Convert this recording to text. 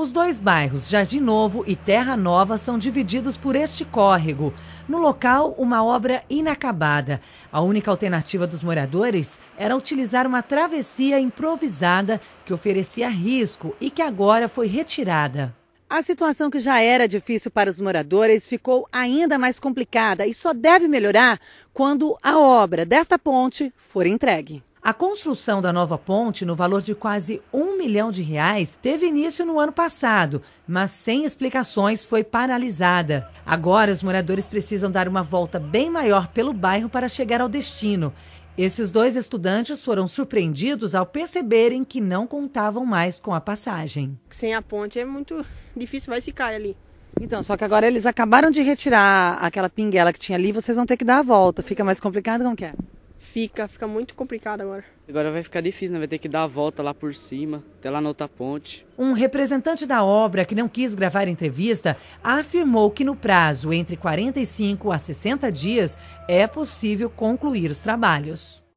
Os dois bairros, Jardim Novo e Terra Nova, são divididos por este córrego. No local, uma obra inacabada. A única alternativa dos moradores era utilizar uma travessia improvisada que oferecia risco e que agora foi retirada. A situação que já era difícil para os moradores ficou ainda mais complicada e só deve melhorar quando a obra desta ponte for entregue. A construção da nova ponte, no valor de quase um milhão de reais, teve início no ano passado, mas sem explicações foi paralisada. Agora, os moradores precisam dar uma volta bem maior pelo bairro para chegar ao destino. Esses dois estudantes foram surpreendidos ao perceberem que não contavam mais com a passagem. Sem a ponte é muito difícil, vai se cair ali. Então, só que agora eles acabaram de retirar aquela pinguela que tinha ali, vocês vão ter que dar a volta. Fica mais complicado como que é? Fica, fica muito complicado agora. Agora vai ficar difícil, né? vai ter que dar a volta lá por cima, até lá na outra ponte. Um representante da obra, que não quis gravar entrevista, afirmou que no prazo entre 45 a 60 dias é possível concluir os trabalhos.